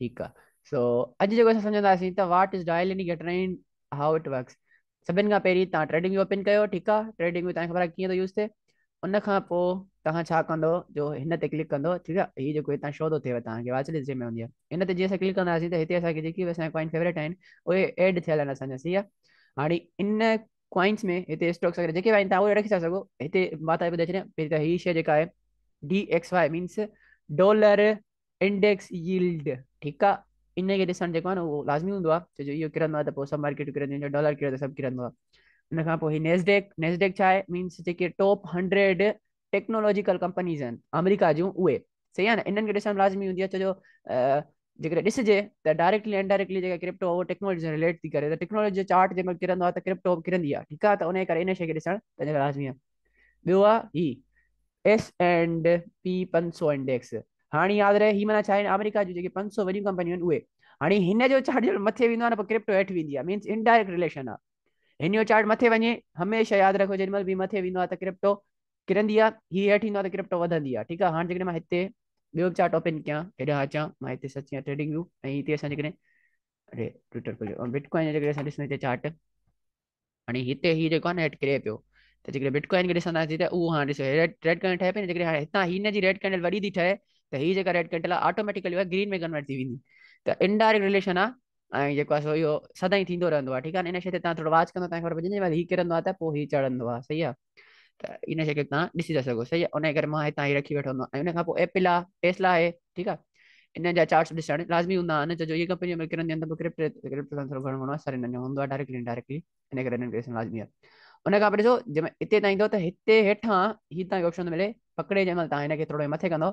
ठीकु आहे सो अॼु जेको असां सम्झंदासीं त what is dial in trend how it works सभिनि खां पहिरीं तव्हां ट्रेडिंग ओपन कयो ठीकु आहे ट्रेडिंग में तव्हांखे ख़बर आहे कीअं थो यूस थिए उनखां पोइ तव्हां छा कंदो जो हिन ते क्लिक कंदो ठीकु आहे हीउ जेको हितां छो थो थिए तव्हांखे वाच में हूंदी आहे हिन ते जीअं असां क्लिक कंदासीं त हिते असांखे जेके बि असांजा फेवरेट आहिनि उहे एड थियल आहिनि असांजा ठीकु आहे हाणे इन कॉइन्स में हिते जेके बि आहिनि तव्हां उहे रखी था सघो हिते मां तव्हांखे ॿुधाए छॾियां हीअ शाहे D X Y means dollar index ठीकु आहे इनखे ॾिसणु जेको आहे न उहो लाज़मी हूंदो आहे छो जो इहो किरंदो आहे त पोइ सभु मार्केटूं किरंदियूं डॉलर किरंदो सभु किरंदो आहे उनखां पोइ नेसडेक नेसडेक छा आहे मीन्स जेके टॉप हंड्रेड टेक्नोलॉजिकल कंपनीज़ आहिनि अमेरिका जूं उहे सही आहे न इन्हनि खे ॾिसणु लाज़मी हूंदी आहे छो जो जेकॾहिं ॾिसिजे त डायरेक्टली इनडाइरेक्टली जेका क्रिप्टो आहे टेक्नोलॉजी सां रिलेट थी करे त टेक्नोलॉजी जो चाट जेको किरंदो आहे त क्रिप्टो किरंदी आहे ठीकु आहे त उन करे इन शइ खे ॾिसणु लाज़मी आहे ॿियो आहे हाणे यादि रहे ही माना छा आहे अमेरिका जूं जेके पंज सौ वॾियूं कंपनियूं आहिनि उहे हाणे हिन जो चार्ज मथे वेंदो आहे न पोइ क्रिप्टो हेठि वेंदी आहे मीन्स इनडायरेक्ट रिलेशन आहे हिन जो मथे वञे हमेशह यादि रखो जेॾीमहिल बि मथे वेंदो आहे त क्रिप्टो किरंदी आहे हीअ हेठि ईंदो आहे त क्रिप्टो वधंदी आहे ठीकु आहे हाणे मां हिते ॿियो बि चार्ट ओपन कयां हेॾा अचां मां हिते सच ट्रेडिंग व्यू ऐं हिते असां जेकॾहिं हिते चाट हाणे हिते हीउ जेको आहे न हेठि किरे पियो त जेकॾहिं बिटकॉइन खे ॾिसंदासीं त उहो हाणे ॾिसो रेडकॉइन ठहे पई न जेकॾहिं हितां हिन जी रेड कैंडल वॾी थी ठहे त हीअ जेका रेड कैंडल आहे ऑटोमैटिकली ग्रीन में कन्वर्ट थी वेंदी त इनडायरेक्ट रिलेशन आहे ऐं जेको आहे इहो सदाई थींदो रहंदो आहे ठीकु आहे न इन शइ ते तव्हां थोरो वाच कंदो तव्हांखे ख़बर पवंदी हीउ किरंदो आहे त पोइ हीउ चढ़ंदो आहे सही आहे त इन शइ खे तव्हां ॾिसी था सघो सही आहे उन जे करे मां हितां ई रखी वठंदो आहियां ऐं उनखां पोइ एपिल आहे टेस्ला आहे ठीकु आहे इन जा चार्ट्स ॾिसण लाज़मी हूंदा आहिनि छोजो इहा कंपनी में किरंदी आहिनि त क्रिप्टो थोरो घणो घणो असरु हिननि जो हूंदो आहे डायरेक्टली डायरेक्टली इन करे हिननि खे ॾिसणु लाज़मी आहे उन खां पोइ ॾिसो जंहिंमहिल हिते ताईं ईंदो त हिते हेठां ही तव्हांखे ऑप्शन मिले पकिड़े जंहिंमहिल महिल तव्हां हिनखे थोरो मथे कंदो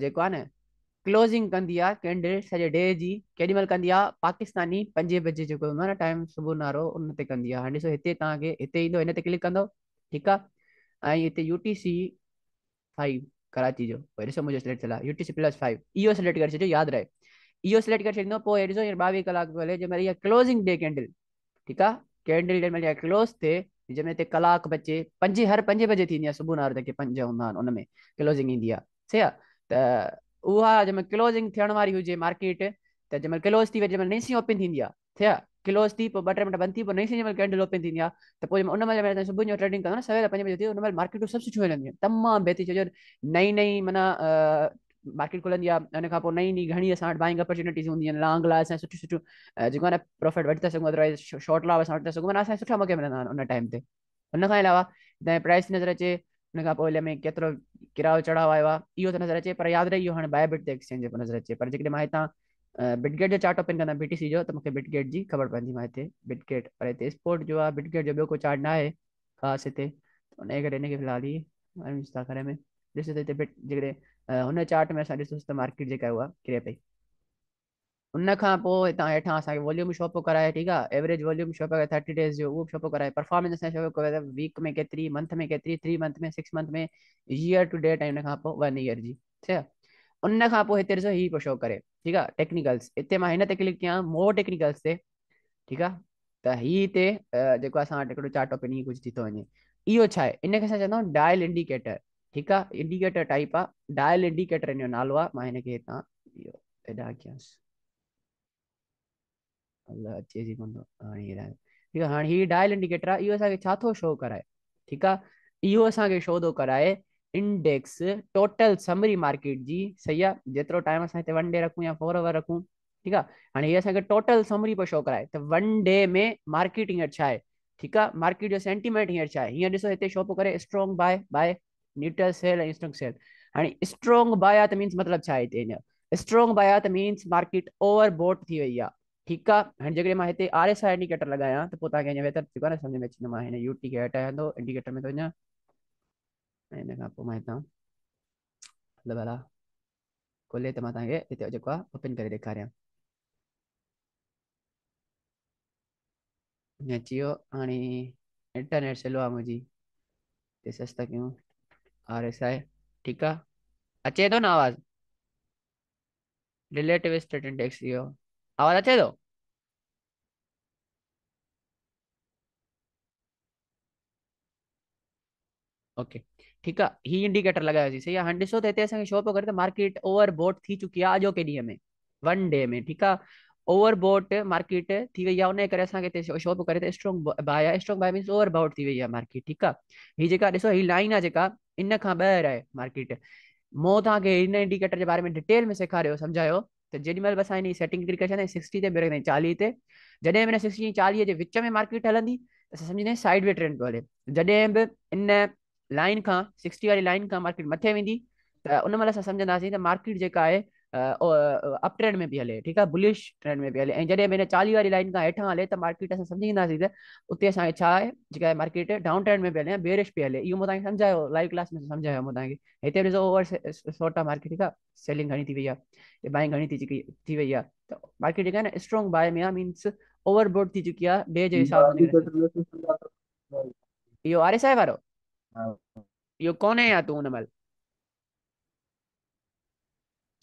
जेको आहे न क्लोज़िंग कंदी आहे केंडिल सॼे डे जी केॾीमहिल कंदी आहे पाकिस्तानी पंजे बजे जेको आहे न टाइम सुबुह नारो उन ते कंदी आहे हाणे ॾिसो हिते तव्हांखे हिते ईंदो हिन ते क्लिक कंदो ठीकु आहे ऐं हिते यूटीसी फाइव कराची जो मुंहिंजो सिलेक्ट आहे यूटीसी प्लस फाइव इहो सिलेक्ट करे छॾिजो यादि रहे इहो सिलेक्ट करे छॾींदो पोइ ॾिसो ॿावीह कलाक हले जंहिं इहा क्लोज़िंग डे कैंडल ठीकु आहे कैंडिल्लोस थिए जंहिंमें हिते कलाकु बचे पंजे हर पंजे बजे थींदी आहे सुबुह वारो जेके पंज हूंदा आहिनि हुन क्लोज़िंग ईंदी आहे ठीकु आहे त उहा जंहिंमहिल क्लोज़िंग थियण वारी हुजे मार्केट त जंहिंमहिल क्लोज़ थी वई जंहिंमहिल महिल नईं सौ ओपन थींदी आहे थिया क्लोज़ थी पोइ ॿ टे मिंट बंदि थी पोइ नईं सी जंहिंमहिल कैंडल ओपन थींदी आहे त पोइ हुन में सुबुह जो ट्रेडिंग कंदो न सवेल पंज बजे थी उन महिल मार्केटूं सभु सुठियूं हलंदियूं तमामु बहितरी चयो नई नई माना मार्केट खुलंदी आहे हुन खां पोइ नई नई घणी असां वटि बाइंग अपॉर्चुनिटीज़ हूंदी आहिनि लॉन्ग लाइ असां सुठियूं सुठियूं जेको आहे न प्रॉफिट वठी था सघूं अदरवाइज़ शॉट लाइ असां वठी था सघूं माना असांखे सुठा मौक़े मिलंदा आहिनि उन टाइम ते हुन खां अलावा जंहिं प्राइज़ नज़र अचे हुन खां पोइ हिन में केतिरो किरायो चढ़ाव आयो आहे इहो त नज़र अचे पर यादि रही वियो हाणे बायबिट ते एक्सचेंज नज़र अचे पर जेकॾहिं मां हितां बिटगेट जो चार्ट ओपन कंदा बी टी सी जो त मूंखे बिटगेट जी ख़बर पवंदी मां हिते बिटगेट पर हिते स्पोर्ट जो आहे बिटगेट जो ॿियो कोई चार्ट न आहे ख़ासि हिते घर में ॾिसो त हिते हुन चार्ट में असां ॾिसूं त मार्केट जेका उहा किरे पई उन खां पोइ हितां हेठां असांखे वॉल्यूम छोपो कराए ठीकु आहे एवरेज वॉल्यूम छोपो कराए थर्टी डेज़ जो उहो बि छोपो कराए परफॉर्मेंस असां छो कयो वीक में केतिरी मंथ में केतिरी थ्री मंथ में सिक्स मंथ में ईयर टू डेट ऐं हिन खां पोइ वन ईयर जी ठीकु आहे उन खां पोइ हिते ॾिसो हीअ शो करे ठीकु आहे टेक्निकल्स हिते मां हिन ते क्लिक कयां मोर टेक्निकल्स ते ठीकु आहे त हीअ हिते जेको असां वटि हिकिड़ो चार्ट ऑफ चाटोपिन कुझु थी थो वञे इहो छा आहे इनखे असां चवंदा आहियूं डायल इंडिकेटर ठीकु आहे इंडिकेटर टाइप आहे डायल इंडिकेटर हिन जो नालो आहे मां हिनखे हितां इहो हितां कयांसि ठीकु आहे हाणे हीअ डायल इंडिकेटर आहे इहो असांखे छा थो शो कराए ठीकु आहे इहो असांखे शो थो कराए इंडेक्स टोटल समरी मार्किट जी सही आहे जेतिरो टाइम असां वन डे रखूं या फोर रखूं ठीकु आहे हाणे हीअ असांखे टोटल समरी पियो शो कराए त वन डे में हींअर छा आहे ठीकु आहे जो सेंटीमेंट हींअर छा आहे हीअं ॾिसो हिते पियो करे सेल ऐं सेल हाणे आहे त मीन्स मतिलबु छा आहे हिते हींअर आहे थी वई आहे ठीकु आहे हाणे जेकॾहिं मां हिते आर एस आई इंडीकेटर लॻायां त पोइ तव्हांखे मां हिन यूटी हूंदो इंडिकेटर में वञा हिन खां पोइ मां हितां भला खोले त मां तव्हांखे हिते जेको आहे ओपन करे ॾेखारियां थी वियो हाणे इंटरनेट सिलो आहे मुंहिंजी अचे थो न आवाज़िव आवाज अच्छे दो ओके ठीक है ही इंडिकेटर लगाया जिसे या हंड्रेड सो देते हैं शो शॉप करते मार्केट ओवर बोट थी चुकी है आज के डी में वन डे में ठीक है ओवर बोट मार्केट थी वही आहे हुनजे करे असांखे हिते शॉप करे त स्ट्रॉन्ग बाय आहे स्ट्रॉन्ग बाय मीन्स ओवरबोट थी वही आहे मार्केट ठीक है ही जो ॾिसो ही लाइन है जेका इन खां ॿाहिरि आहे मार्केट मो तक इन इंडिकेटर के बारे में डिटेल में सेखारियो समझा त जेॾी महिल बि असां हिनजी सेटिंग क्रिक करे छॾंदा आहियूं ते ॿियो रखंदा आहियूं चालीह ते जॾहिं बि हिन सिक्सटी ऐं चालीह जे विच में मार्केट हलंदी त असां सम्झंदा आहियूं साइड वे ट्रेंड थो हले जॾहिं बि इन लाइन खां सिक्सटी वारी लाइन खां मार्केट मथे वेंदी त उन महिल असां सम्झंदासीं त मार्केट जेका आहे अप ट्रेंड में भी हले ठीक है बुलिश ट्रेंड में भी हले जैसे मैंने चाली वाली लाइन का हेठा हले तो मार्केट अस समझी त उते मार्केट डाउन ट्रेंड में भी हले बेरिश भी हले यो समझा लाइव क्लास में सम्झायो मां तव्हांखे ओवर शॉर्ट आ मार्केट ठीक है सेलिंग घनी थी वई बाइंग घनी थी चुकी थी वई आहे मार्केट जेका आहे न स्ट्रॉन्ग बाय में आहे मीन्स ओवरबोर्ड थी चुकी है बे जे हिसाब से यो आर एस आई वारो इहो कोन्हे या तूं हुन महिल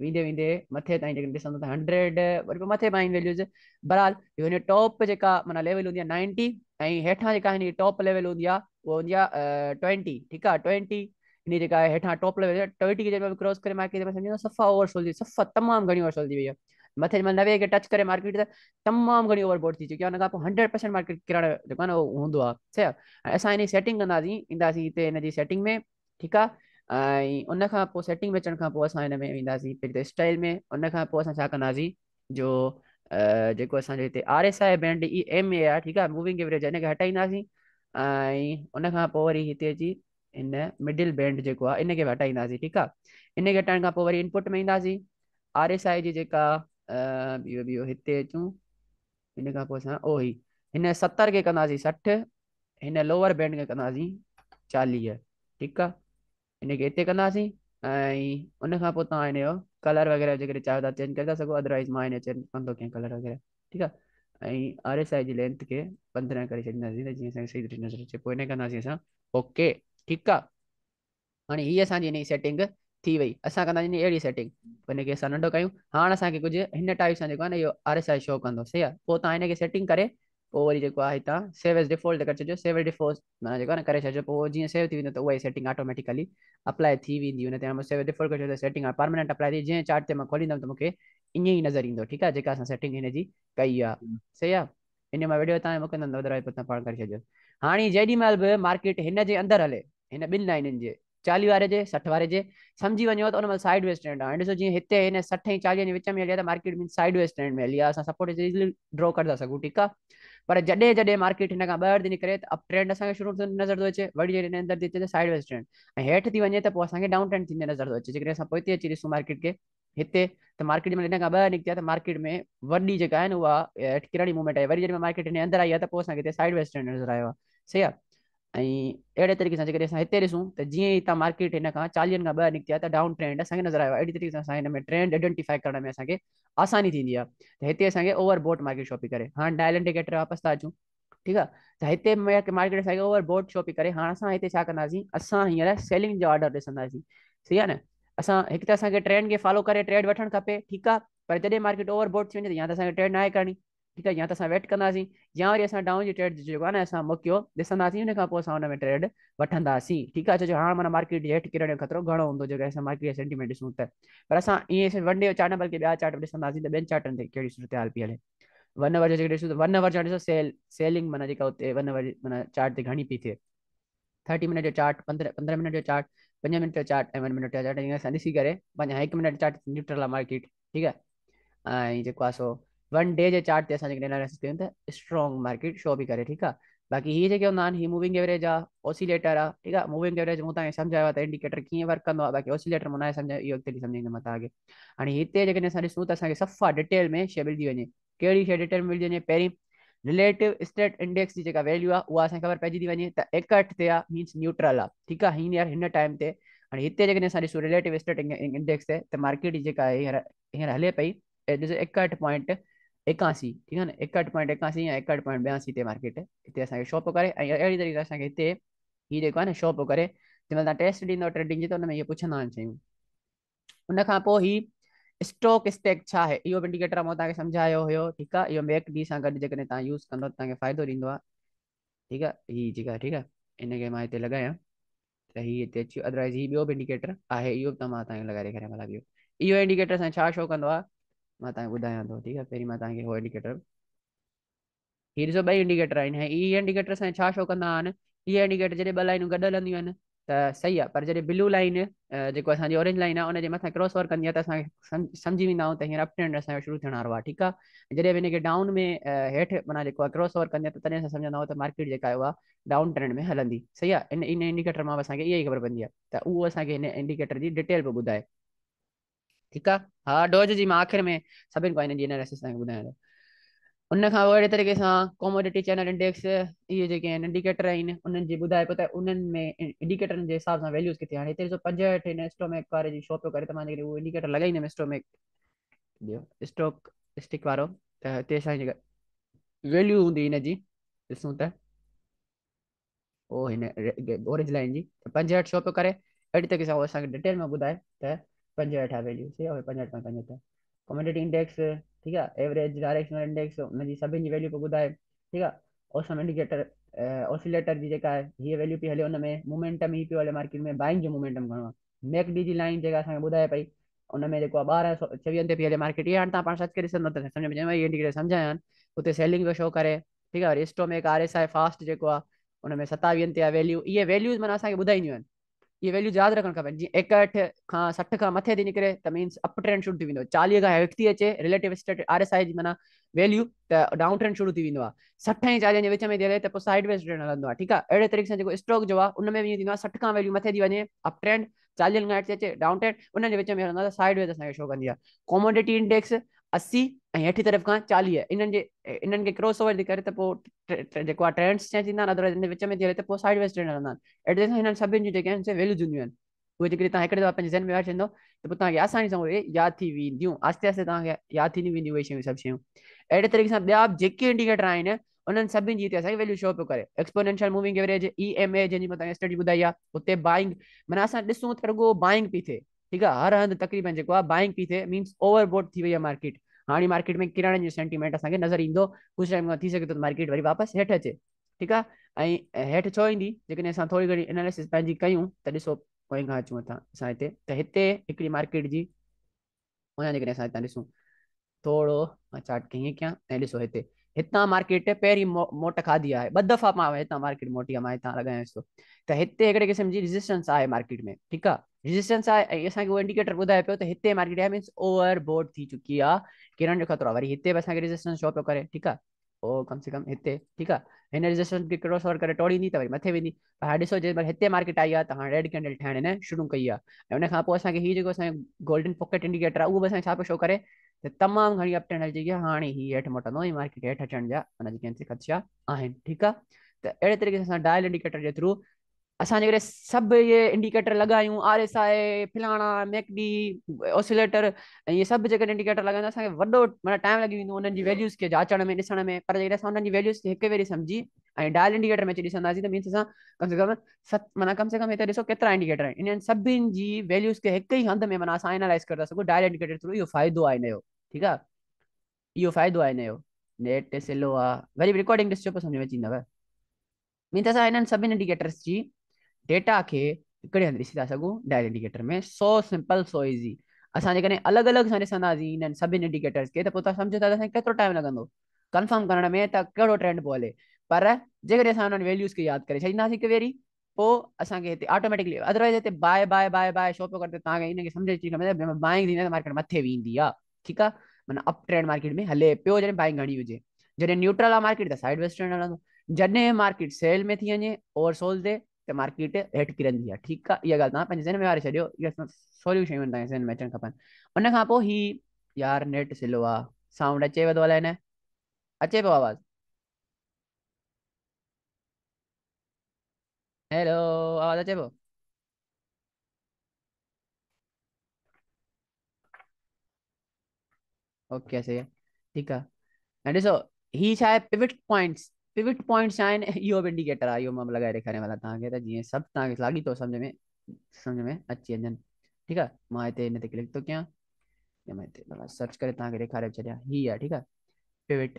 वेंदे वेंदे मथे ताईं ॾिसंदो त हंड्रेड वरी पोइ मथे ताईं बरहाल टॉप जेका माना लेवल हूंदी आहे नाइंटी ऐं हेठां जेका हिनजी टॉप लेवल हूंदी आहे उहा हूंदी आहे ट्वैंटी ठीकु आहे ट्वैंटी हिनजी जेका हेठां टॉप लेवल ट्वैंटी क्रोस करे सफ़ा ओवरसोल सोलजी सफ़ा तमामु घणी ओवरसोल सोलजी वई आहे मथे नवे खे टच करे मार्केट ते तमामु घणी ओवरबोट थी चुकी आहे हुनखां पोइ हंड्रेड मार्केट किरण जेको आहे न उहो हूंदो आहे असां हिनजी सेटिंग कंदासीं ईंदासीं हिते हिन जी सेटिंग में ठीकु आहे ऐं उनखां पोइ सेटिंग में अचण खां पोइ असां हिन में ईंदासीं पहिरियों त स्टाइल में उनखां पोइ असां छा कंदासीं जो जेको हिते R S I band E M A आहे ठीकु आहे मूविंग एवरेज आहे हिनखे हटाईंदासीं ऐं पोइ वरी हिते अची हिन मिडिल बैंड जेको आहे इन खे बि हटाईंदासीं ठीकु आहे इन खे हटाइण खां पोइ वरी इनपुट में ईंदासीं आर एस आई जी जेका हिते अचूं इन खां पोइ असां उहो हिन सतरि खे कंदासीं सठि हिन लोअर बैंड खे कंदासीं चालीह ठीकु आहे इन खे हिते कंदासीं ऐं उन खां पोइ तव्हां इन जो कलर वग़ैरह जेकॾहिं चाहियो था चेंज करे था सघो अदरवाइज़ मां इन चेंज कंदो कंहिं कलर वग़ैरह ठीकु आहे ऐं आर एस आई जी लेंथ खे पंद्रहं करे छॾींदासीं जीअं असांखे सही तरीक़े नज़र अचे पोइ इन कंदासीं असां ओके ठीकु आहे हाणे हीअ असांजी इन जी सेटिंग थी वई असां कंदासीं अहिड़ी सेटिंग हिनखे असां नंढो कयूं हाणे असांखे कुझु हिन टाइप सां जेको आहे न इहो आर एस आई शो कंदो सही आहे पोइ तव्हां हिनखे सेटिंग करे पोइ वरी जेको आहे हितां सेव सेवस डिफॉल्ट करे छॾिजो सेव डिफॉल्ट माना जेको आहे न करे छॾिजो पोइ जीअं सेव थी वेंदो त उहा ई सेटिंग ऑटोमेटिकली अप्लाई थी वेंदी हुन ते मां सेव डिफॉल्ट करे छॾियो सेटिंग परमानेंट अप्लाई थी जीअं चार्ट ते मां खोलींदमि त मूंखे ईअं ई नज़र ईंदो ठीकु आहे जेका असां सेटिंग हिन जी कई आहे सही आहे इन मां वीडियो तव्हांखे तव्हां पाण करे छॾियो हाणे जेॾीमहिल बि मार्केट हिन जे अंदरि हले हिन ॿिनि लाइन जे चालीह वारे जे सठि वारे जे सम्झी वञो त उन मां साइड वेस्ट ट्रेंड आहे हाणे ॾिसो जीअं हिते हिन ऐं चालीह जे विच में हली आहे त मार्केट में साइड वेस्ट ट्रेंड में हली आहे असां सपोर्ट सपोटली ड्रॉ करे था सघूं ठीकु आहे पर जॾहिं जॾहिं मार्केट हिन खां ॿ अर्ध निकिरे त अप ट्रेंड असांखे शुरू थो नज़र थो अचे वरी जॾहिं अंदरि थी अचे त साइड वेस्ट ट्रेंड ऐं हेठि थी वञे त पोइ असांखे डाउन ट्रेंड थींदे नज़र थो अचे जेकॾहिं असां पोइ हिते अची ॾिसूं मार्केट खे हिते त मार्केट में हिन खां ॿ निकिती आहे त मार्केट में वॾी जेका आहे न उहा किराणी मूवमेंट आहे वरी जॾहिं मार्केट हिन अंदरि आई आहे त पोइ असांखे हिते साइड वेस्ट ट्रेंड नज़र आयो आहे सही आहे ऐं अहिड़े तरीक़े सां जेकॾहिं असां हिते ॾिसूं त जीअं ई हितां मार्केट हिन खां चालीहनि खां ॿ निकिती आहे त डाउन ट्रेंड असांखे नज़र आयो आहे अहिड़ी तरीक़े सां असां हिन में ट्रेंड आइडेंटिफाई करण में असांखे आसानी थींदी आहे त हिते असांखे ओवर बोट मार्केट शॉपिंग करे हाणे डायल इंडिकेटर वापसि था अचूं ठीकु आहे त हिते मार्केट असांखे ओवर बोट शॉपिंग करे हाणे असां हिते छा कंदासीं असां हींअर सेलिंग जो ऑडर ॾिसंदासीं सही आहे न असां हिकु त असांखे ट्रेंड खे फॉलो करे ट्रेड वठणु खपे ठीकु आहे पर जॾहिं मार्केट ओवर बोट थी वञे या त असांखे ट्रेड न आहे करिणी ठीकु आहे या त असां वेट कंदासीं या वरी असां डाउन जी ट्रेड जेको आहे न असां मोकिलियो ॾिसंदासीं हुन खां पोइ असां हुन में ट्रेड वठंदासीं ठीकु आहे छो जो हाणे माना मार्केट हेठि किरण जो ख़तरो घणो हूंदो जेके असां मार्केट सेंटीमेंट ॾिसूं त पर असां ईअं वन डे जो चार्ट बल्कि ॿिया चार्ट ॾिसंदासीं त ॿियनि चार्टनि ते कहिड़ी सूरत हाल पई हले वन अवर जो जेके ॾिसूं त वन अवर जा ॾिसो सेल सेलिंग माना जेका हुते वन माना चार्ट ते घणी पई थिए थर्टी मिनट जो चार्ट पंद्रहं पंद्रहं मिनट जो चार्ट पंज मिनट जो चार्ट ऐं वन मिनट जो चार्ट ईअं असां ॾिसी करे पंहिंजा हिकु मिनट चार्ट न्यूट्रल आहे मार्केट ठीकु आहे ऐं जेको आहे सो वन डे जे चार्ट ते असां जेकॾहिं त स्ट्रॉंग मार्केट शो बि करे ठीकु आहे बाक़ी हीअ जेके हूंदा आहिनि हीअ मूविंग एवरेज आहे ओसिलेटर आहे ठीकु आहे मूविंग एवरेज मूं तव्हांखे सम्झायो आहे त इंडिकेटर कीअं वर्क कंदो आहे बाक़ी ओसिलेटर मां न आहे सम्झायो इहो सम्झाईंदोमांव मां तव्हांखे हाणे हिते जेकॾहिं असां ॾिसूं त असांखे सफ़ा डिटेल में शइ मिली थी वञे कहिड़ी शइ डिटेल में मिली वञे पहिरीं रिलेटिव स्टेट इंडेक्स जी जेका वैल्यू आहे उहा असांखे ख़बर पइजी थी वञे त एकहठि ते आहे मीन्स न्यूट्रल आहे ठीकु आहे हीअंर हिन टाइम ते हाणे हिते जेकॾहिं असां ॾिसूं रिलेटिव स्टेट इंडेक्स ते त मार्केट जी जेका हींअर हींअर हले पई ॾिसो एकहठि पॉइंट एकासी ठीकु आहे न एकहठि पॉइंट एकासी या एकहठि पॉइंट ॿियासी ते मार्केट हिते असांखे शॉप करे ऐं अहिड़ी तरीक़े सां हिते हीउ जेको आहे न शॉप करे जंहिं तव्हां टेस्ट ॾींदव ट्रेडिंग जी त हुन में इहो पुछंदा आहिनि शयूं उनखां पोइ ही स्टॉक स्टेक छा आहे इहो इंडिकेटर मां तव्हांखे सम्झायो हुयो ठीकु आहे इहो ॿीं सां गॾु जेकॾहिं तव्हां यूस कंदव तव्हांखे फ़ाइदो ॾींदो आहे ठीकु आहे हीअ जेका ठीकु आहे इनखे मां हिते लॻायां त हीअ हिते अची वियो अदरवाईज़ हीअ ॿियो बि इंडिकेटर आहे इहो बि त मां तव्हांखे लॻाए इहो इंडिकेटर छा शो कंदो आहे मां तव्हांखे ॿुधायां थो ठीकु आहे पहिरीं मां तव्हांखे उहो इंडिकेटर हीउ ॾिसो ॿई इंडिकेटर आहिनि इहे इंडिकेटर असांजे छा छो कंदा आहिनि इहे इंडिकेटर जॾहिं ॿ लाइन गॾु हलंदियूं आहिनि त सही आहे पर जॾहिं ब्लू लाइन जेको असांजी ऑरेंज लाइन आहे उनजे मथां क्रोसओवर कंदी आहे त असांखे सम्झी वेंदा त हींअर अपट्रेंड असांजो शुरू थियण वारो आहे ठीकु आहे जॾहिं बि हिनखे डाउन में हेठि माना जेको आहे क्रोसओवर कंदी आहे तॾहिं असां सम्झंदा आहियूं त मार्केट जेका आहे उहा ट्रेंड में हलंदी सही आहे इन इन इंडिकेटर मां असांखे इहा ई ख़बर पवंदी आहे त उहो असांखे हिन इंडिकेटर जी डिटेल बि ॿुधाए ठीकु आहे हा डोज जी मां आख़िरि में सभिनि खां उनखां पोइ अहिड़े तरीक़े सां कॉमोडिटी चैनल इंडिकेटर आहिनि उन्हनि जी ॿुधाए पियो त उन्हनि में इंडिकेटरनि जे हिसाब सां लॻाईंदुमि त हिते असांजी जेका वैल्यू हूंदी हिन जी ॾिसूं त पंजहठि छो पियो करे अहिड़े तरीक़े सां पंजहठि आहे वैल्यू ठीकु आहे पंजहठि पंज पंजहठि कॉमोडिटी इंडेक्स ठीकु आहे एवरेज डायरेक्शनल इंडेक्स हुनजी सभिनि जी वैल्यू पई ॿुधाए ठीकु आहे ओसम इंडिकेटर ओसिलेटर जी जेका आहे हीअ वैल्यू पई हले हुन में मूमेंटम ई पियो हले मार्केट में बाइंग जो मूमेंटम घणो आहे मेक डी जी लाइन जेका असांखे ॿुधाए पई हुन में जेको आहे ॿारहं सौ छवीहनि ते पई हले मार्केट इहा हाणे तव्हां पाण सच करे सघंदव त सम्झ में इंडिकेटर सम्झायां हुते सेलिंग जो शो करे ठीकु आहे वरी stochastic R S I fast जेको आहे हुन में सतावीहनि ते आहे वैल्यू इहे वैल्यूज़ माना असांखे ॿुधाईंदियूं आहिनि इहे वैल्यू ज्याद रखणु खपनि जीअं हिकु अठ खां सठि खां मथे थी निकिरे त मीन्स अप ट्रेंड शुरू थी वेंदो आहे चालीह खां हेठि थी अचे relative state R S I माना वैल्यू त डाउन ट्रेंड शुरू थी वेंदो आहे सठे चालीहनि जे विच में थी हले त पोइ साइड वेज ट्रेंड हलंदो आहे ठीकु आहे अहिड़े तरीक़े सां जेको स्टॉक जो आहे उन में ईअं थींदो आहे सठि खां वैल्यू मथे थी वञे अप ट्रेंड चालीहनि खां हेठि थी अचे डाउन ट्रेंड उन जे विच में हलंदो आहे साइड वेज़ असांखे छो कंदी आहे कॉमोडिटी इंडेक्स असी ऐं तरफ़ खां चालीह इन्हनि जे इन्हनि खे थी करे पोइ जेको आहे ट्रेंड्स थींदा आहिनि विच में हले त पोइ साइड वेस्ट हलंदा आहिनि अहिड़े सां हिननि सभिनि जूं जेके आहिनि आहिनि उहे जेकॾहिं तव्हां हिकिड़े दफ़ा पंहिंजे ज़हन त पोइ तव्हांखे आसानी सां उहे यादि थी वेंदियूं तव्हांखे यादि थींदी वेंदियूं उहे शयूं शयूं अहिड़े तरीक़े सां ॿिया बि जेके इंडिकेटर आहिनि उन्हनि सभिनि जी हिते असांखे वैल्यू शो पियो करे exponential moving average E M A जंहिंजी मां तव्हांखे स्टडी ॿुधाई आहे हुते बाइंग माना असां ॾिसूं त पई थिए ठीकु आहे हर हंधि तक़रीबन जेको आहे बाइंग पी थिए मीन्स ओवर बोड थी वई आहे मार्केट हाणे मार्केट में किरण जो सेंटीमेंट असांखे नज़र ईंदो कुझु टाइम खां थी सघे थो मार्केट वरी वापसि हेठि अचे ठीकु आहे ऐं हेठि छो ईंदी जेकॾहिं असां थोरी घणी एनालिसिस पंहिंजी कयूं त ॾिसो पोइ खां अचूं असां हिते हिते हिकिड़ी मार्किट जीअं कयां ऐं ॾिसो हिते हितां मार्केट पहिरीं मो मोट खाधी आहे ॿ दफ़ा मां हितां मार्किट मोटी आहे मां हितां लॻायांसि थो त हिते हिकिड़े क़िस्म जी रिस्टेंस आहे मार्केट में ठीकु आहे रिसिस्टेंस आहे ऐं असांखे उहो इंडिकेटर ॿुधाए पियो त हिते मार्केट आहे मीन्स ओवर बोड थी चुकी आहे किरण जो ख़तरो आहे वरी हिते बि असांखे रजिस्टेंस छो पियो करे ठीकु आहे पोइ कम से कम हिते ठीकु आहे हिन रजिस्टेंस खे क्रोसओवर करे तोड़ींदी त वरी मथे वेंदी हाणे ॾिसो जेॾीमहिल हिते मार्केट आई आहे त हाणे रेड कैंडल ठाहिण हिन शुरू कई आहे ऐं उनखां पोइ असांखे हीउ जेको असांजो गोल्डन पॉकेट इंडिकेटर आहे उहो बि असांखे छा पियो करे त तमामु घणी अपटेनल जी हाणे हीअ हेठि मटंदो आहे हेठि अचण जाशा आहिनि ठीकु आहे त अहिड़े तरीक़े सां डायल इंडिकेटर जे थ्रू असां जेकॾहिं सभु इहे इंडिकेटर लॻायूं ओसुलेटर इहे सभु जेकॾहिं इंडिकेटर लॻंदो असांखे वॾो माना टाइम लॻी वेंदो ॾिसण में पर जेकॾहिं असांजी वैल्यूस खे हिकु वरी सम्झी ऐं डायल इंडिकेटर में अची ॾिसंदासीं त मींन्स असां कम से कम सत माना कम से कम हिते ॾिसो केतिरा इंडिकेटर आहिनि इन्हनि सभिनि जी वैल्यूस खे हिकु ई हंधि में माना असां एनालाइज़ करे था सघूं डायल इंडिकेटर थ्रू इहो फ़ाइदो आहे हिन ठीकु आहे इहो फ़ाइदो आहे हिन नेट सिलो आहे वरी रिकॉर्डिंग ॾिसजो में अची मींस असां सभिनि इंडिकेटर्स जी डेटा खे हिकिड़े हंधि ॾिसी था सघूं डायल इंडिकेटर में सो सिंपल सो इज़ी असां जेकॾहिं अलॻि अलॻि सां ॾिसंदासीं इन्हनि सभिनि इंडिकेटर्स खे त पोइ तव्हां सम्झो था त असांखे केतिरो टाइम लॻंदो कंफर्म करण में त कहिड़ो ट्रेंड पियो हले पर जेकर असां उन्हनि वैल्यूज़ खे यादि करे छॾींदासीं हिकु भेरी पोइ असांखे हिते ऑटोमेटिकली अदरवाइज़ हिते buy buy buy buy show पियो करते तव्हांखे हिनखे सम्झ अची बाइंग मतलब थींदी मार्केट मथे वेंदी आहे ठीकु आहे माना अप ट्रेंड मार्केट में हले पियो जॾहिं बाइंग घणी हुजे जॾहिं न्यूट्रल आहे मार्केट त साइड वेस्ट ट्रेंड हलंदो जॾहिं मार्केट सेल में थी वञे ओवरसोल ते त मार्केट हेठि किरंदी आहे ठीकु आहे इहा ॻाल्हि तव्हां पंहिंजे ज़हन में वारे छॾियो इहा सवलियूं शयूं तव्हांजे ज़हन में अचणु खपनि उनखां पोइ ही यार नेट सिलो आहे साउंड अचेव थो अलाए न अचे पियो आवाज़ु હેલો અવાજ આવે છે ओके सही है ठीक है एंड सो ही छाए पिवट पॉइंट्स पिवट पॉइंट्स आइन इहो इंडिकेटर आ इहो मां लॻाए ॾेखारण वाला तव्हांखे त जीअं सभु तव्हांखे लाॻी थो सम्झ में समझ में अची वञनि ठीकु आहे मां हिते हिन ते क्लिक तो क्या या मां हिते सर्च करे रेखा ॾेखारे छॾियां ही है ठीक है pivot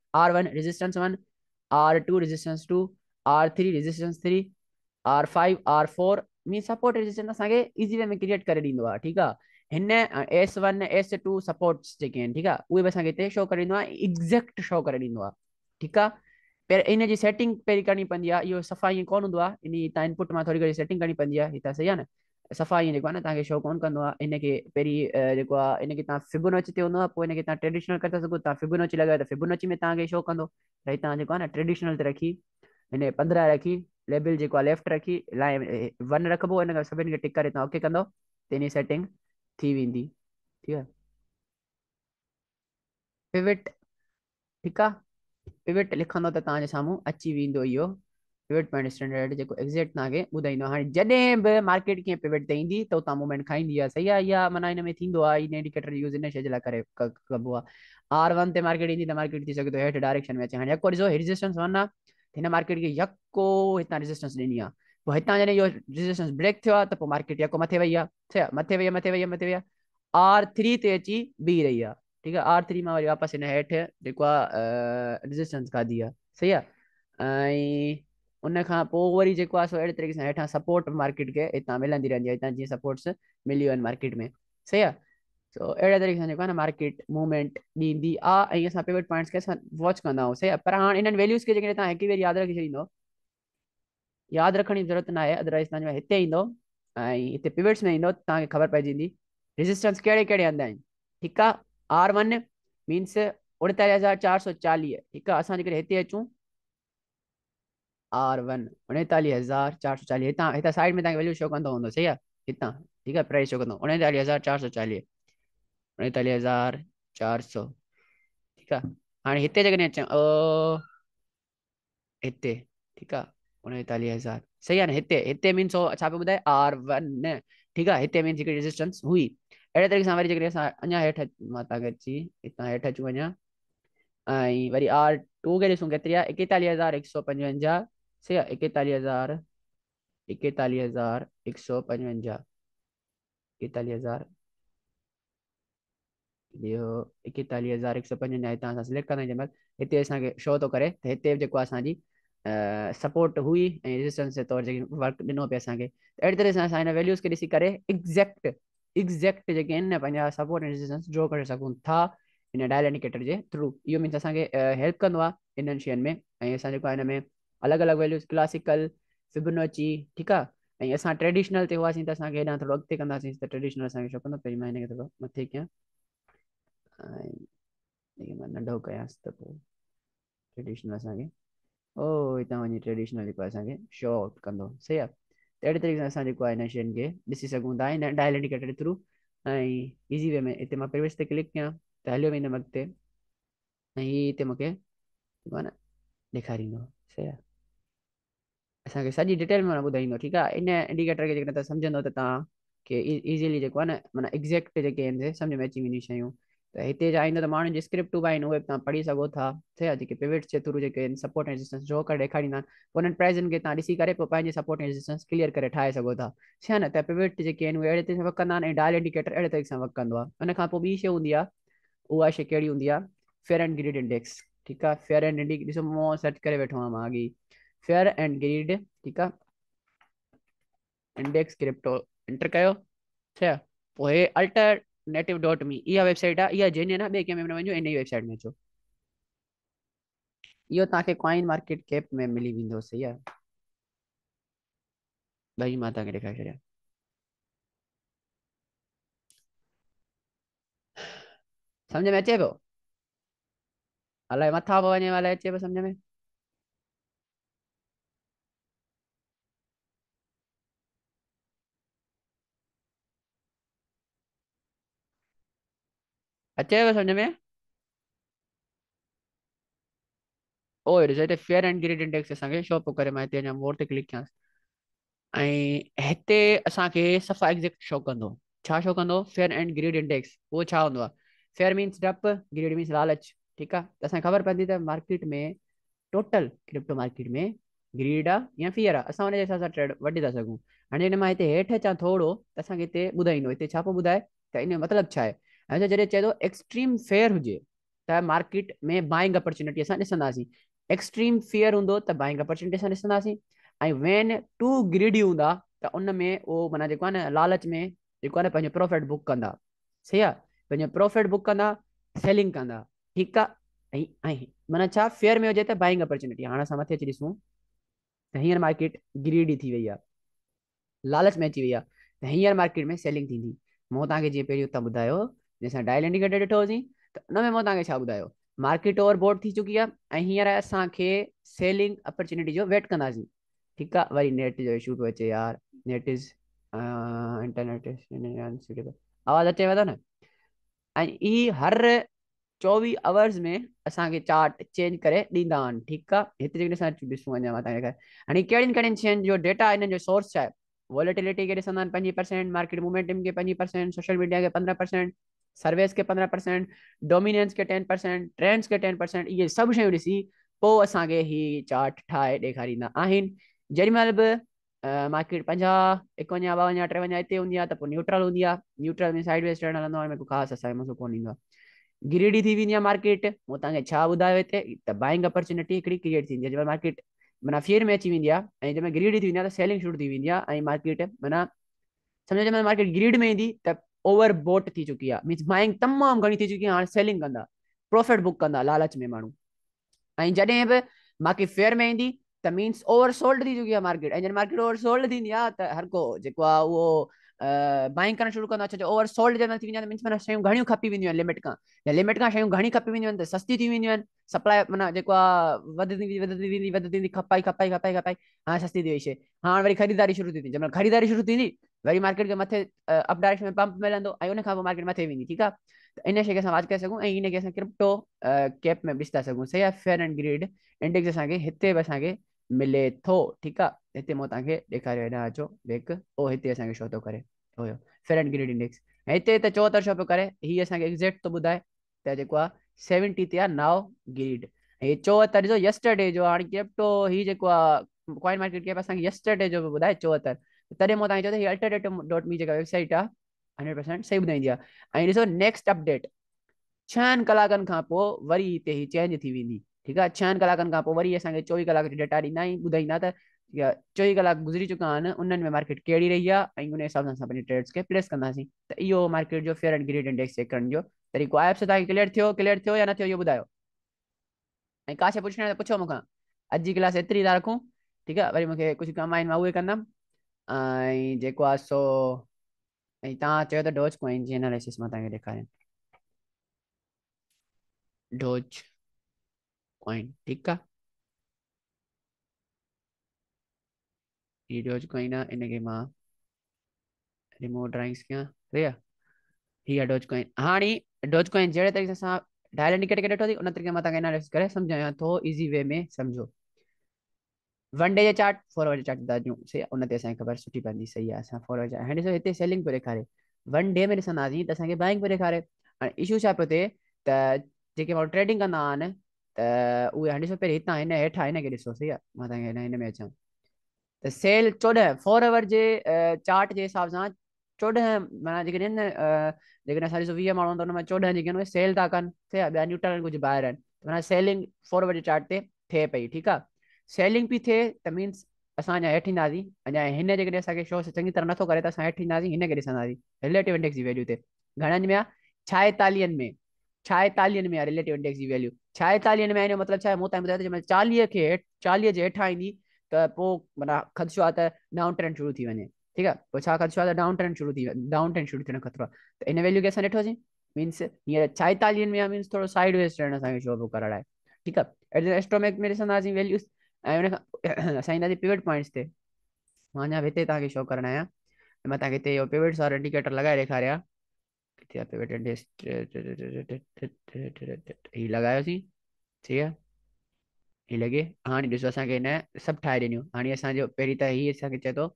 R one 1, R2 R two R3 two R three R4 three R five R four way me create असांखे ईज़ीवे में क्रिएट करे ॾींदो आहे ठीकु आहे हिन S one S two supports जेके आहिनि ठीकु आहे उहे बि असांखे हिते शो करे ॾींदो आहे एक्ज़ेक्ट शो करे ॾींदो आहे ठीकु आहे पहिरें इन जी सेटिंग पहिरीं करणी पवंदी आहे इहो सफ़ाई कोन हूंदो आहे इन इनपुट मां थोरी घणी सेटिंग सफ़ा इअं जेको आहे न तव्हांखे शौक़ु कोन कंदो आहे इनखे पहिरीं जेको आहे इनखे तव्हां फिगुन अची ते हूंदो आहे पोइ इनखे तव्हां ट्रेडिशनल करे था सघो तव्हां फिगुन अची लॻायो त फिगुन अची में तव्हांखे शौक़ु कंदो भई तव्हां जेको आहे न ट्रेडिशनल ते रखी हिन पंद्रहं रखी लेबल जेको आहे लेफ्ट रखी लाइ वन रखिबो हिन खां सभिनि खे टिक करे तव्हां ओके कंदो त इन सेटिंग थी वेंदी ठीकु आहे पिविट ठीकु आहे पिविट लिखंदो त तव्हांजे साम्हूं अची वेंदो इहो पिवट पॉइंट स्टैंडर्ड जेको एग्ज़ेट तव्हांखे ॿुधाईंदो आहे जॾहिं बि मार्केट कीअं पिवट ते ईंदी त हुतां मूवमेंट खाईंदी आहे सही आहे इहा माना हिन में थींदो आहे इहे जे लाइ करे कबो आहे मार्केट ईंदी त मार्केट थी सघे थो हेठि डायरेक्शन में अचे हाणे ॾिसो रीज़िस्टेंस वन आहे त हिन मार्किट खे यको हितां रिसिस्टेंस ॾिनी आहे पोइ हितां जॾहिं इहो रिस्टेंस ब्रेक थियो आहे त पोइ मार्केट यको मथे वई आहे सही मथे वई आहे मथे वई मथे वेई आहे आर थ्री ते अची बी रही आहे ठीकु आहे आर थ्री मां वरी वापसि हिन हेठि जेको आहे रजिस्टेंस खाधी आहे सही आहे ऐं उन खां पोइ वरी जेको आहे सो अहिड़े तरीक़े सां हेठां सपोर्ट मार्केट खे हितां मिलंदी रहंदी आहे हितां जीअं सपोर्ट्स मिली वियो आहिनि मार्केट में सही आहे सो अहिड़े तरीक़े सां जेको आहे न मार्केट मूवमेंट ॾींदी आहे ऐं असां पेवेट पॉइंट्स खे असां वॉच कंदा आहियूं सही आहे पर हाणे इन्हनि वैल्यूस खे जेकॾहिं तव्हां हिकु बार यादि रखी छॾींदो यादि रखण जी ज़रूरत न आहे अदरवाइज़ तव्हांजो हिते ईंदो ऐं हिते पिविट्स में ईंदो त तव्हांखे ख़बर पइजी वेंदी रेजिस्टेंस कहिड़े कहिड़े हंधि आहिनि ठीकु आहे आर वन मीन्स उणेतालीह हज़ार चारि सौ चालीह ठीकु आहे असां जेकॾहिं हिते अचूं शो कंदो उणेतालीह हज़ार चार सौ उणेतालीह हज़ार चारि सौ ठीकु आहे हाणे हिते जेकॾहिं ओ हिते हज़ार सही आहे न हिते हिते छा पियो ॿुधाए आर वन न ठीकु आहे एकेतालीह हज़ार हिकु सौ पंजवंजाहु से आहे एकतालीह हज़ार एकतालीह हज़ार हिकु सौ पंजवंजाहु एकतालीह हज़ार एकतालीह हज़ार हिकु सौ पंजवंजाहु हितां सिलेक्ट कंदा आहियूं जंहिं महिल हिते असांखे शो थो करे त हिते बि जेको आहे असांजी सपोर्ट हुई ऐं रजिस्टेंस जे तौरु जेकी वर्क ॾिनो पिए असांखे त अहिड़ी तरह सां असां हिन वैल्यूस खे ॾिसी करे एक्ज़ेक्ट एक्ज़ेक्ट जेके आहिनि पंहिंजा सपोर्ट ऐं ड्रॉ करे सघूं था हिन डायल इंडिकेटर जे थ्रू इहो मींस असांखे हेल्प कंदो आहे इन्हनि शयुनि में ऐं असां जेको आहे हिन में अलॻि अलॻि वैल्यूस क्लासिकल सिबन अची ठीकु आहे ऐं असां ट्रैडिशनल ते हुआसीं त असांखे हेॾा थोरो अॻिते कंदासीं त ट्रैडिशनल असांखे छो कंदो पहिरीं मां हिन खे थोरो मथे कयां ऐं नंढो कयांसि त पोइ ट्रैडिशनल असांखे ओ हितां वञी ट्रेडिशनल जेको आहे असांखे शो आउट कंदो सही आहे त अहिड़े तरीक़े सां असां जेको आहे हिन शयुनि खे ॾिसी सघूं था ऐं ईज़ी वे में मां प्रवेश ते क्लिक कयां त हलियो वेंदमि अॻिते ऐं इहे हिते मूंखे माना ॾेखारींदो सही आहे असांखे सॼी डिटेल में ॿुधाईंदो ठीकु आहे इन इंडिकेटर खे जेकॾहिं तव्हां सम्झंदो त तव्हांखे की जेको आहे न माना एग्ज़ेक्ट जेके आहिनि सम्झ में अची वेंदियूं शयूं त हिते जा ईंदो त माण्हुनि जी स्क्रिप्टूं बि आहिनि उहे बि तव्हां पढ़ी सघो था छा जेके पेविट्स जे थ्रू जेके आहिनि सपोर्ट सपोटिंग असिस्टेंस जो करे ॾेखारींदा आहिनि उन्हनि प्राइज़नि खे तव्हां ॾिसी करे पोइ पंहिंजे सपोर्ट सपोटिंग रिस्टेंस क्लियर करे ठाहे सघो था छा न त पेविट जेके आहिनि उहे अहिड़े तरीक़े सां वकंदा आहिनि ऐं डाय इंडिकेटर अहिड़े तरीक़े सां वकंदो आहे खां पोइ ॿी शइ हूंदी आहे उहा शइ कहिड़ी हूंदी आहे फेयर एंड ग्रीड इंडेक्स ठीकु आहे फेयर एंड इंडिट ॾिसो मूं सर्च करे वेठो आहियां मां माॻी फेयर एंड ग्रीड ठीक है इंडेक्स क्रिप्टो एंटर कयो छा अच्छा, पोइ अल्टरनेटिव डॉट मी इहा वेबसाइट आहे इहा जेने ना बे कंहिं में वञो इन वेबसाइट में अचो यो ताके कॉइन मार्केट कैप में मिली वेंदो सही आहे भाई माता के ॾेखारे छरे समझ में अचे पियो अलाए मथा बने वाला अलाए अचे समझ में मां हिते मोर ते क्लिक कयांसि ऐं हिते असांखे सफ़ा एग्ज़ेक्ट शो कंदो छा कंदो छा हूंदो आहे त असांखे ख़बर पवंदी त मार्केट में टोटल में हुनजे हिसाब सां वठी था सघूं हाणे हिन मां हिते हेठि अचां थोरो त असांखे हिते ॿुधाईंदो हिते छा पोइ ॿुधाए त इन जो मतिलबु छा आहे ऐं जॾहिं चए थो एक्सट्रीम फेयर हुजे त मार्केट में बाइंग अपॉर्चुनिटी असां ॾिसंदासीं एक्सट्रीम फेयर हूंदो त बाइंग अपॉर्चुनिटी असां ॾिसंदासीं ऐं वैन टू ग्रीडी हूंदा त उन में उहो माना जेको आहे न लालच में जेको आहे न पंहिंजो प्रॉफिट बुक कंदा सही आहे पंहिंजो प्रॉफिट बुक कंदा सेलिंग कंदा ठीकु आहे ऐं माना छा फेयर में हुजे त बाईंग अपॉर्च्युनिटी हाणे असां मथे अची ॾिसूं त हींअर मार्केट ग्रीडी थी वई आहे लालच में अची वई आहे त हींअर मार्किट में सेलिंग थींदी मूं तव्हांखे जीअं पहिरीं तव्हां ॿुधायो जंहिं डायल इंडिकेटर ॾिठोसीं त उन में मां तव्हांखे छा ॿुधायो ओवर बोर्ड थी चुकी आहे ऐं हींअर असांखे सेलिंग अपॉर्चुनिटी जो वेट कंदासीं ठीकु आहे वरी नेट जो इशू पियो अचे यार नेट इज़र ई हर चोवीह आवर्स में असांखे चार्ट चेंज करे ॾींदा आहिनि ठीकु आहे हेतिरी ॾिसूं अञा मां तव्हांजे हाणे कहिड़ियुनि कहिड़ियुनि शयुनि जो डेटा हिननि जो सोर्स आहे वॉलिटिलिटी खे ॾिसंदा आहिनि पंजवीह percent market momentum percent social media खे पंद्रहं परसेंट सर्विस के पंद्रहं परसेंट डोमिनेंस के टेन परसेंट ट्रेंड्स के टेन परसेंट इहे सभु शयूं ॾिसी पोइ असांखे हीउ चार्ट ठाहे ॾेखारींदा आहिनि जेॾीमहिल बि मार्किट पंजाहु हिकुवंजाह ॿावंजाहु टे वञा हिते हूंदी आहे त पोइ न्यूट्रल हूंदी आहे न्यूट्रल साइड हलंदो आहे ख़ासि असांजो मसो कोन ईंदो आहे थी वेंदी आहे मार्केट हूअं तव्हांखे छा ॿुधायो हिते त बाइंग अपॉर्चुनिटी हिकिड़ी क्रिएट थींदी आहे मार्केट माना फेर में अची वेंदी आहे जंहिं थी वेंदी आहे त सेलिंग शुरू थी वेंदी आहे मार्केट माना सम्झो मार्केट ग्रीड में ईंदी त ओवर बोट थी चुकी आहे मींस बाइंग तमामु घणी थी चुकी आहे हाणे सेलिंग कंदा प्रॉफिट बुक कंदा लालच में माण्हू ऐं जॾहिं बि बाक़ी फेयर में ईंदी त मींस ओवर सोल्ड थी चुकी आहे मार्केट ऐं जॾहिं मार्केट सोल्ड थींदी आहे त हर को जेको आहे उहो बाइंग करणु शुरू कंदो आहे ओवर सोल्ड ओवरसोल्ड थी थी मींस माना शयूं घणियूं खपी वेंदियूं आहिनि लिमिट खां लिमिट खां शयूं घणी खपी वेंदियूं आहिनि त सस्ती थी वेंदियूं आहिनि सप्लाए माना जेको आहे वधंदी वधंदी वधंदी वेंदी खपाई खपाई खपाई खपाई हाणे सस्ती थी वई शइ हाणे वरी ख़रीदारी शुरू थी थींदी जंहिं महिल ख़रीदारी शुरू थींदी वरी मार्केट खे मथे डायरेक्शन में पंप मिलंदो ऐं उनखां पोइ मार्केट मथे वेंदी ठीकु आहे त इन शइ खे असां वाच करे सघूं ऐं इनखे क्रिप्टो कैप में ॾिसी था सघूं सही आहे फेयर एंड ग्रीड इंडेक्स असांखे हिते बि असांखे मिले थो ठीकु आहे हिते मां तव्हांखे ॾेखारियो अचो ओ हिते असांखे छो थो करे हिते छो पियो करे हीअ असांखे बि ॿुधाए तॾहिं मां तव्हांखे चयो त हीअ डॉट मी जेका वेबसाइट आहे हंड्रेड परसेंट सही ॿुधाईंदी आहे ऐं ॾिसो नेक्स्ट अपडेट छहनि कलाकनि खां पोइ वरी हिते हीअ चेंज थी वेंदी ठीकु आहे छहनि कलाकनि खां पोइ वरी असांखे चोवीह कलाक जी डेटा ॾींदा आहियूं ॿुधाईंदा त इहा चोवीह कलाक गुज़री चुका आहिनि उन्हनि में मार्केट कहिड़ी रही आहे ऐं उन हिसाब सां असां पंहिंजे ट्रेड्स खे प्लेस कंदासीं त इहो मार्केट जो fear and greed index check करण जो तरीक़ो आहे एप्स तव्हांखे क्लियर थियो क्लियर थियो या न थियो इहो ॿुधायो ऐं काशे पुछण पुछो मूंखां अॼु जी क्लास एतिरी था रखूं ठीकु आहे वरी मूंखे कुझु कम आहिनि मां उहे कंदमि सो ऐं तव्हां चयो त डोजिस मां तव्हांखे मां कयां हीअन हाणे जहिड़े तरीक़े सां डायरेक्ट उन तरीक़े सां थोरो ईज़ी वे में सम्झो वन डे जो चार्ट था ॾियूं उन ते असांखे ख़बर सुठी पवंदी सही आहे सेलिंग ॾेखारे वन डे में ॾिसंदासीं त असांखे बाइक पि ॾेखारे हाणे इशू छा पियो थिए त जेके माण्हू ट्रेडिंग कंदा आहिनि त उहे हितां हेठां हिनखे ॾिसो सही आहे मां तव्हांखे अचां त सेल चोॾहं आवर जे चार्ट जे हिसाब सां चोॾहं माना जेकॾहिं असां ॾिसो वीह माण्हू त उनमें चोॾहं जेके आहिनि उहे सेल था कनि कुझु ॿाहिरि थिए पई ठीकु आहे सेलिंग थिए त मीन्स असां अञा हेठि ईंदासीं अञा हिन जे करे असांखे शो चङी तरह नथो करे त असां हेठि ईंदासीं हिनखे ॾिसंदासीं रिलेटिव इंडेक्स जी वैल्यू ते घणनि में आहे छाएतालीहनि में छाएतालीहनि में आहे रिलेटिव इंडेक्स जी वैल्यू छाएतालीहनि में आहे मतिलबु छा आहे मूं तव्हांखे ॿुधायो चालीह खे हेठि चालीह जे हेठां ईंदी त पोइ माना ख़दशो आहे त डाउन ट्रेंड शुरू थी वञे ठीकु आहे पोइ छा ख़दशो आहे त डाउन ट्रेंड शुरू थी वञे डाउन ट्रेंड शुरू थियणु ख़तरो आहे त इन वैल्यू खे असां ॾिठोसीं मीन्स हींअर छाएतालीहनि में आहे मीन्स थोरो साइड वेस्ट असांखे शो कर ठीकु आहे में ॾिसंदासीं वैल्यूस ऐं हुन मां अञा हिते तव्हांखे शो करिणो आहियां ऐं मां तव्हांखे हिते इहो वारो इंडिकेटर लॻाए ॾेखारियां हीअ लॻायोसीं ठीकु आहे हीअ लॻे हाणे ॾिसो असांखे हिन सभु ठाहे ॾिनियूं हाणे असांजो पहिरीं त हीअ असांखे चए थो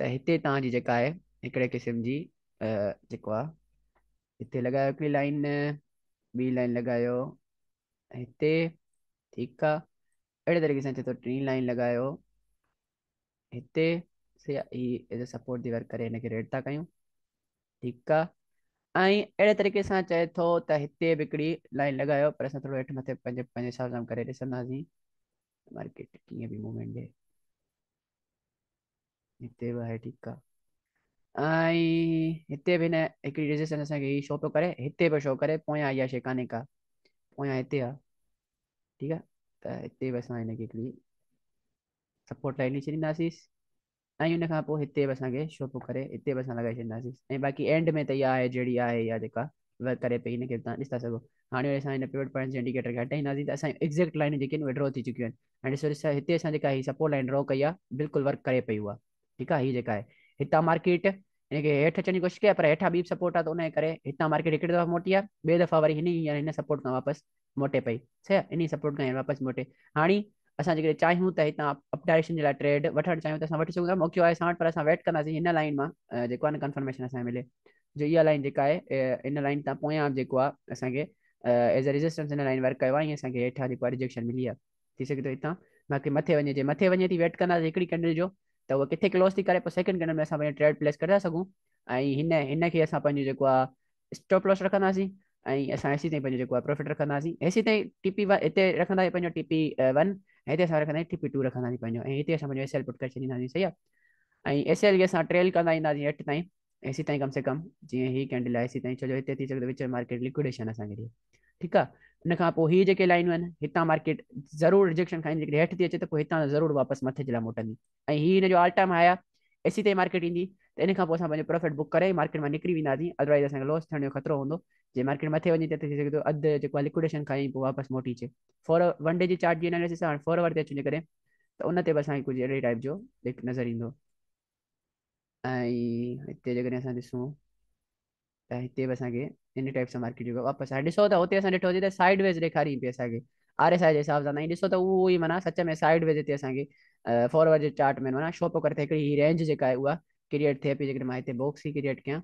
त हिते तव्हांजी जेका आहे हिकिड़े क़िस्म जी जेको आहे हिते लॻायो हिकिड़ी लाइन ॿी लाइन लॻायो हिते ठीकु आहे अहिड़े तरीक़े सां हिते थो टी लाइन लॻायो हिते हीअ एज़ अ सपोर्ट वर्क करे हिनखे रेड था कयूं ठीकु आहे ऐं अहिड़े तरीक़े सां चए थो त हिते बि हिकिड़ी लाइन लॻायो पर असां थोरो हेठि मथे पंहिंजे पंहिंजे हिसाब सां करे ॾिसंदासीं मार्केट कीअं बि मूवमेंट हिते बि आहे ठीकु आहे ऐं हिते बि हिन हिकिड़ी डिसीज़न असांखे शो पियो करे हिते बि शो करे पोयां इहा शइ कान्हे का पोयां हिते आहे ठीकु आहे त हिते बि असां हिनखे हिकिड़ी सपोट लाइन ॾेई छॾींदासीं ऐं हिन खां पोइ हिते बि असांखे शोपो करे हिते बि असां लॻाए छॾींदासीं ay, बाक़ी एंड में त इहा आहे जहिड़ी आहे इहा जेका वर्क करे पई हिन खे तव्हां ॾिसी था सघो हाणे हटाईंदासीं त असांजे लाइन जेके आहिनि उहे ड्रॉ थी चुकियूं आहिनि हिते असां जेका सपोट लाइन ड्रॉ कई आहे बिल्कुलु वर्क करे पई उहा ठीकु आहे हीअ जेका आहे हितां market, हिनखे हेठि अचण जी कोशिशि पर हेठां ॿी सपोर्ट आहे त उनजे करे हितां मार्केट हिकिड़ी दफ़ा मोटी आहे ॿिए दफ़ा वरी हिन ईअं हिन सपोट खां वापसि मोटे पई छा इन सपोर्ट खां वापसि मोटे हाणे असां जेकॾहिं चाहियूं त हितां अपडाइरेशन जे लाइ ट्रेड वठणु चाहियूं त असां वठी सघूं था मुख्य वटि पर असां वेट कंदासीं हिन लाइन मां जेको आहे न कंफर्मेशन असांखे मिले जो इहा लाइन जेका आहे इन लाइन तां पोयां जेको आहे असांखे अ रिजिस्टेंस हिन लाइन वर्क कयो आहे रिजेक्शन मिली आहे थी सघे थो हितां बाक़ी मथे वञे मथे वञे थी वेट कंदासीं जो त उहो किथे क्लोज़ थी करे पोइ सैकेंड कैंडल में असां पंहिंजो ट्रेड प्लेस करे था सघूं ऐं हिनखे असां पंहिंजो जेको आहे स्टॉप लॉस रखंदासीं ऐं असां ए ताईं पंहिंजो जेको आहे प्रॉफिट रखंदासीं सी ताईं टी पी वन हिते रखंदासीं पंहिंजो टी पी वन हिते असां रखंदा टीपी टू रखंदासीं पंहिंजो ऐं हिते असां पंहिंजो एस एल पुट करे छॾींदासीं सही आहे ऐं ए एल खे असां ट्रेल कंदा ईंदासीं अठ ताईं एसी ताईं कम से कम जीअं कैंडल आहे ताईं छो जो हिते थी विच मार्केट लिक्विडेशन असांखे ठीकु आहे हिन खां पोइ हीअ जेके लाइनूं आहिनि हितां मार्केट ज़रूरु रिजेक्शन खाईंदी हेठि थी अचे त पोइ हितां ज़रूरु वापसि मथे जे लाइ मोटंदी ऐं हीअ हिन जो टाइम आया एसी सी ताईं मार्केट ईंदी त इन खां पोइ असां पंहिंजो प्रोफिट बुक करे मार्केट मां निकिरी वेंदासीं अदरवाइज़ असांखे लॉस थियण जो ख़तरो हूंदो जे मार्केट मथे वञे त थी सघे थो अधु जेको आहे लिक्विडेशन खाई वापसि मोटी अचे फॉर वन डे जी चार्ज जे नाले ॾिसो फॉरवर्ड ते अची करे त उन ते बि असांखे कुझु अहिड़ी टाइप जो लिख नज़र ईंदो ऐं हिते जेकॾहिं असां ॾिसूं त हिते बि असांखे इन टाइप सां मार्केट वापसि हाणे ॾिसो त हुते असां ॾिठो हुजे त साइड वेज़ ॾेखारींदी पई असांखे आर एस आई जे हिसाब सां ॾिसो त उहो ई माना सच में साइड वेज़ हिते असांखे चार्ट में माना शोपो करे हिकिड़ी रेंज जेका आहे उहा क्रिएट थिए पई जेकॾहिं मां हिते बॉक्स ई क्रिएट कयां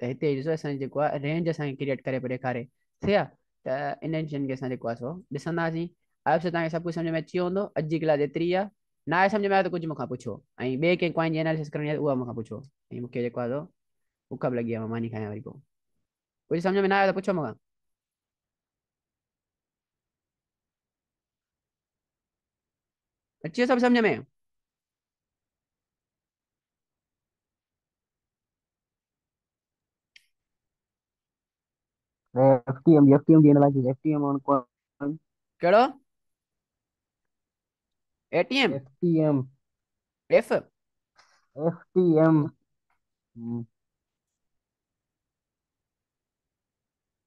त हिते ॾिसो असांजी जेको आहे रेंज असांखे क्रिएट करे पियो ॾेखारे ठीकु त इन शयुनि खे असां जेको आहे तव्हांखे सभु कुझु सम्झ में अची वियो अॼु जी क्लास एतिरी आहे न आहे सम्झ में आयो त कुझु मूंखां पुछो ऐं ॿिए कंहिं उहा मूंखां पुछो ऐं मूंखे जेको आहे लॻी आहे मां मानी खायां वरी पोइ कुछ समझ में ना आया तो पूछो मगा अच्छी है सब समझ में FTM FTM ಏನಲಾಗಿದೆ FTM ಅನ್ಕೊಂಡು ಕೇಳೋ ATM FTM F FTM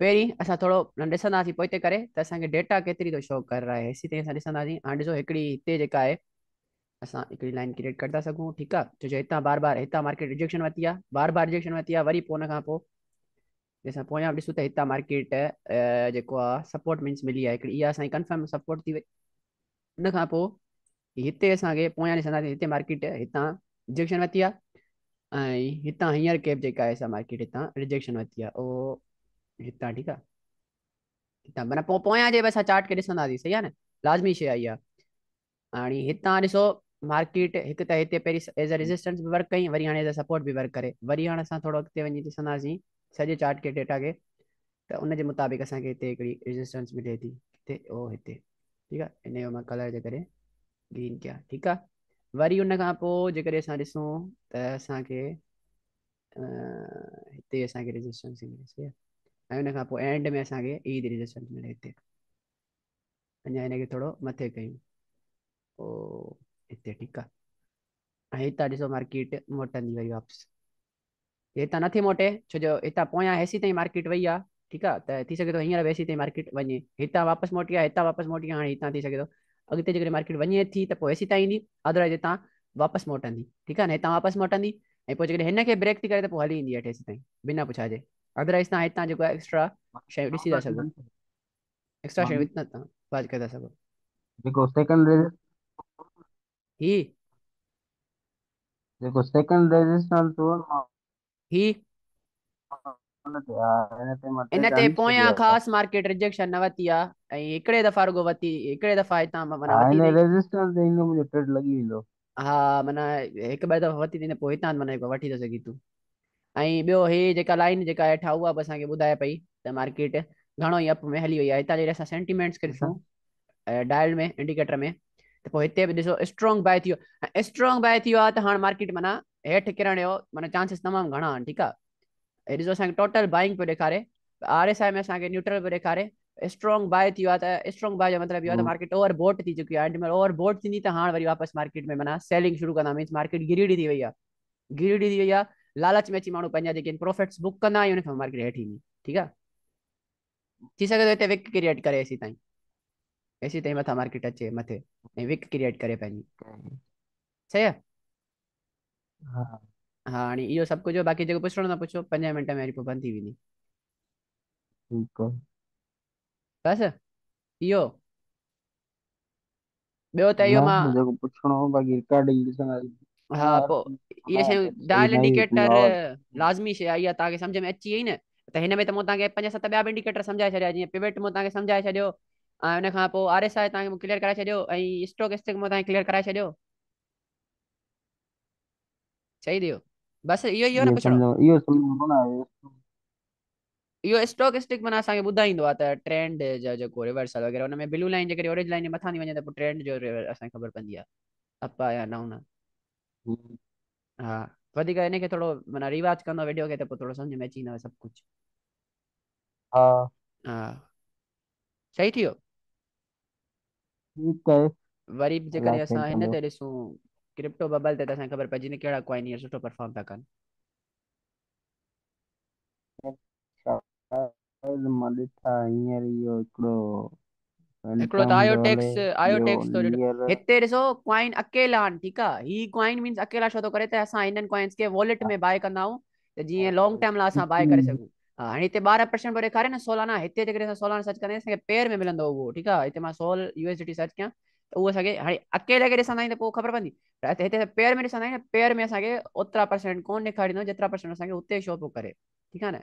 पहिरीं असां थोरो ॾिसंदासीं पोइ हिते करे त असांखे डेटा केतिरी थो शो कर रहा रहेी ताईं असां ॾिसंदासीं हाणे ॾिसो हिकिड़ी हिते जेका आहे असां हिकिड़ी लाइन क्रिएट करे था सघूं ठीकु आहे छो जो हितां बार बार हितां मार्केट रिजेक्शन वरिती आहे बार बार रिजेक्शन वरिती आहे वरी पोइ हुन खां पोइ असां पोयां ॾिसूं त हितां मार्केट जेको आहे सपोर्ट मीन्स मिली आहे हिकिड़ी इहा असांजी कंफर्म सपोर्ट थी वई हुन खां पोइ हिते असांखे पोयां ॾिसंदासीं हिते मार्केट हितां रिजेक्शन वरिती आहे ऐं हितां हींअर कैब जेका आहे असां मार्केट हितां रिजेक्शन वरिती आहे उहो हितां ठीकु आहे हितां माना पोइ पोयां जे बि असां चार्ट खे ॾिसंदासीं सही आहे न लाज़मी शइ आई आहे हाणे हितां ॾिसो मार्केट हिकु त हिते पहिरीं एज़ अ रेजिस्टेंस बि वर्क कई वरी हाणे एज़ अ सपोर्ट बि वर्क करे वरी हाणे असां थोरो अॻिते वञी ॾिसंदासीं सॼे चार्ट खे डेटा खे त उनजे मुताबिक़ असांखे हिते हिकिड़ी रेजिस्टेंस मिले थी हिते ओ हिते ठीकु आहे इनजो मां कलर जे करे ग्रीन कयां ठीकु आहे वरी हुन खां पोइ जेकॾहिं असां ॾिसूं त असांखे हिते असांखे रजिस्टेंस मिले सही आहे ऐं हुन खां पोइ एंड में असांखे ईद रिज़ल्ट मिले हिते अञा हिनखे थोरो मथे कयूं ओ हिते ठीकु आहे ऐं हितां ॾिसो मार्केट मोटंदी वई वापसि हितां नथी मोटे छो जो हितां पोयां एसी ताईं मार्केट वई आहे ठीकु आहे त थी सघे थो हींअर वेसी ताईं मार्केट वञे हितां वापसि मोटी आहे हितां वापसि मोटी आहे हाणे हितां थी सघे थो अॻिते जेकॾहिं मार्केट वञे थी त पोइ एसी ताईं ईंदी अदरवाइज़ हितां वापसि मोटंदी ठीकु आहे न हितां वापसि मोटंदी ऐं पोइ जेकॾहिं हिनखे ब्रेक थी करे त पोइ हली ईंदी आहे एसी ताईं बिना पुछाइजे अगर इस ना इतना जो एक्स्ट्रा शेयर दिस जा सको एक्स्ट्रा शेयर इतना तो बात कर सको देखो सेकंड ही देखो सेकंड रेजिस्टेंस तो ही इन ते पोया खास मार्केट रिजेक्शन न वतिया एकड़े दफा रुगो वती एकड़े दफा इता मना रेजिस्टेंस इन मुझे पेट लगी इनो हां मना एक बार दफा वती ने पोइता मना एक वठी ऐं ॿियो जेका लाइन जेका हेठा उहा बि असांखे ॿुधाए पई त मार्केट घणो ई अप में हली वई आहे हितां जॾहिं असां सेंटीमेंट्स खे ॾिसूं डायल में इंडिकेटर में त पोइ हिते बि ॾिसो स्ट्रॉंग बाए थी वियो बाए थी वियो आहे त हाणे मार्केट माना हेठि किरण जो माना चांसिस तमामु घणा आहिनि ठीकु आहे ॾिसो असांखे टोटल बाइंग पियो ॾेखारे आर एस आई में असांखे न्यूट्रल पियो ॾेखारे स्ट्रॉंग बाए थी वियो आहे त जो मतिलबु इहो आहे त मार्केट ओवर बोट थी चुकी आहे ओवर बोट थींदी त हाणे वरी वापसि मार्केट में माना सेलिंग शुरू कंदा मार्केट वई आहे गिरीड़ी थी वई लालच में अची माण्हू पंहिंजा प्रॉफिट्स आहिनि प्रोफिट्स बुक कंदा आहियूं हुनखे मार्केट हेठि ईंदी ठीकु आहे थी सके तो इतने विक क्रिएट करे ऐसी ताईं एसी ताईं मथां मार्केट अचे मथे ऐं विक क्रिएट करे पंहिंजी सही आहे हा हा यो सब कुछ कुझु बाक़ी जेको पुछणो ना पूछो पंज मिनट में वरी पोइ बंदि थी वेंदी ठीकु आहे बसि इहो ॿियो त इहो मां जेको पुछणो बाक़ी रिकॉर्डिंग ॾिसंदासीं हा पोइ इहे शयूं न त हिन में तव्हांखे ऐं स्ट्रोक इहो इहो स्टोक स्टिक माना असांखे ॿुधाईंदो आहे तव्हां हाँ वधीक इन खे थोरो माना रिवाज कंदो वीडियो खे त पोइ थोरो सम्झ में अची ईंदव सभु कुझु हाँ सही थी वियो है वरी बि जेकॾहिं अलाह असां हिन ते खैर क्रिप्टो बबल ते त असांखे ख़बर पइजी न कहिड़ा कॉइन हींअर सुठो परफॉर्म था लॉंग टाइम लाइ असां बाए करे सघूं हाणे हिते ॿारहां पर्सेंट ॾेखारे न सोलाना हिते जे सोलाना सर्च कंदा आहियूं पेर में मिलंदो उहो ठीकु आहे हिते मां सोल सर्च कयां त उहो असांखे ॾिसंदा आहियूं त पोइ ख़बर पवंदी हिते पेर में ॾिसंदा आहियूं पेर में असांखे ओतिरा पर्सेंट कोन ॾेखारींदा जेतिरा पर्सेंट असांखे हुते छो थो करे ठीकु आहे न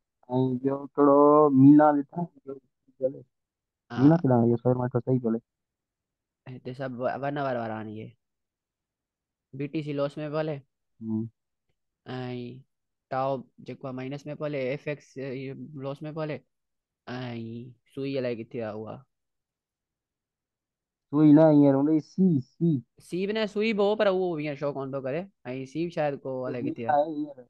ऐं ॿियो हिकिड़ो मीना ॾिठा मीना केॾा इहो सर मां सही ॻोल्हे हिते सभु वन आवर वारा आहिनि इहे बीटीसी लॉस में भले ऐं टाओ जेको आहे माइनस में भले एफ एक्स लॉस में भले ऐं सुई अलाए किथे आहे उहा सुई न हींअर हुन सी सी सी बि न सुई बि हो पर उहो हींअर शो कोन थो करे ऐं सी बि शायदि को अलाए किथे आहे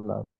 love.